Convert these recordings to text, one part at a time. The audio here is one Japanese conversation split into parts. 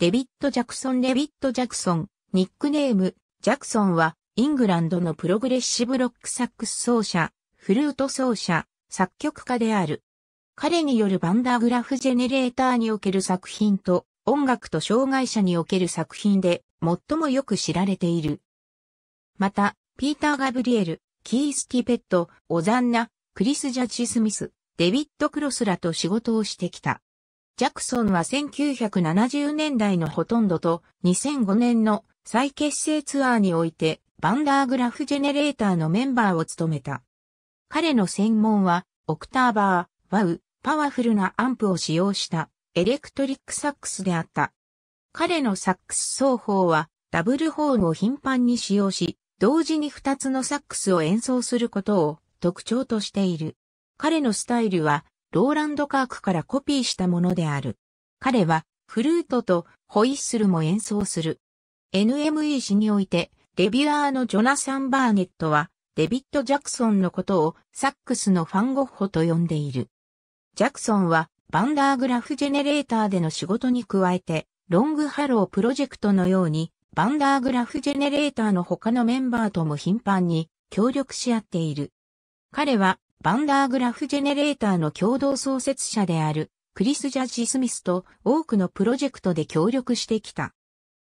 デビット・ジャクソン・デビット・ジャクソン、ニックネーム、ジャクソンは、イングランドのプログレッシブロックサックス奏者、フルート奏者、作曲家である。彼によるバンダーグラフジェネレーターにおける作品と、音楽と障害者における作品で、最もよく知られている。また、ピーター・ガブリエル、キース・ティペット、オザンナ、クリス・ジャッジ・スミス、デビット・クロスらと仕事をしてきた。ジャクソンは1970年代のほとんどと2005年の再結成ツアーにおいてバンダーグラフジェネレーターのメンバーを務めた。彼の専門はオクターバー、ワウ、パワフルなアンプを使用したエレクトリックサックスであった。彼のサックス奏法はダブルホーンを頻繁に使用し、同時に2つのサックスを演奏することを特徴としている。彼のスタイルはローランド・カークからコピーしたものである。彼は、フルートとホイッスルも演奏する。NME 誌において、レビュアーのジョナサン・バーネットは、デビット・ジャクソンのことをサックスのファンゴッホと呼んでいる。ジャクソンは、バンダーグラフジェネレーターでの仕事に加えて、ロングハロープロジェクトのように、バンダーグラフジェネレーターの他のメンバーとも頻繁に協力し合っている。彼はバンダーグラフジェネレーターの共同創設者であるクリス・ジャッジ・スミスと多くのプロジェクトで協力してきた。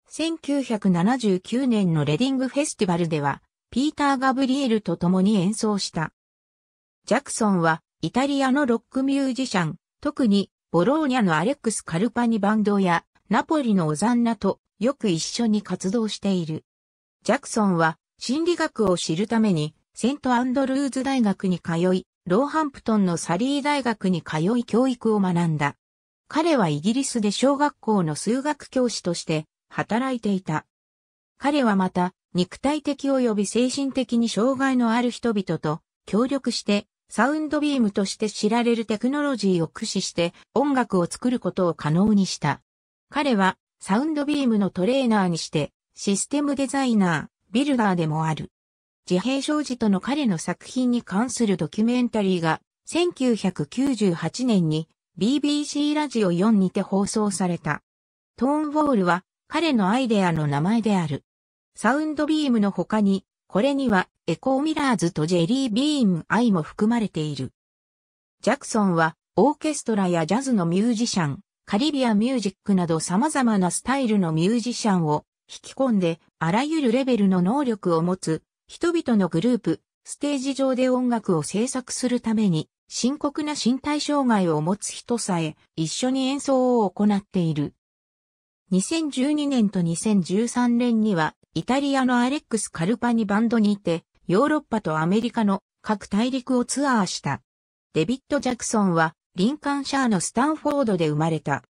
1979年のレディングフェスティバルでは、ピーター・ガブリエルと共に演奏した。ジャクソンは、イタリアのロックミュージシャン、特に、ボローニャのアレックス・カルパニバンドや、ナポリのオザンナとよく一緒に活動している。ジャクソンは、心理学を知るために、セントアンドルーズ大学に通い、ローハンプトンのサリー大学に通い教育を学んだ。彼はイギリスで小学校の数学教師として働いていた。彼はまた、肉体的及び精神的に障害のある人々と協力して、サウンドビームとして知られるテクノロジーを駆使して音楽を作ることを可能にした。彼はサウンドビームのトレーナーにして、システムデザイナー、ビルダーでもある。自閉症児との彼の作品に関するドキュメンタリーが、1998年に BBC ラジオ4にて放送された。トーンウォールは彼のアイデアの名前である。サウンドビームの他に、これにはエコーミラーズとジェリービーム愛も含まれている。ジャクソンはオーケストラやジャズのミュージシャン、カリビアミュージックなど様々なスタイルのミュージシャンを引き込んであらゆるレベルの能力を持つ人々のグループ、ステージ上で音楽を制作するために、深刻な身体障害を持つ人さえ一緒に演奏を行っている。2012年と2013年には、イタリアのアレックス・カルパニバンドにて、ヨーロッパとアメリカの各大陸をツアーした。デビッド・ジャクソンは、リンカンシャーのスタンフォードで生まれた。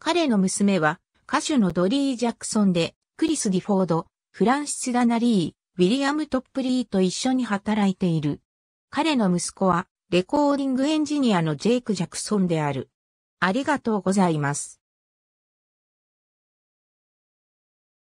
彼の娘は、歌手のドリー・ジャクソンで、クリス・ディフォード、フランシス・ダナリー、ウィリアム・トップリーと一緒に働いている。彼の息子は、レコーディングエンジニアのジェイク・ジャクソンである。ありがとうございます。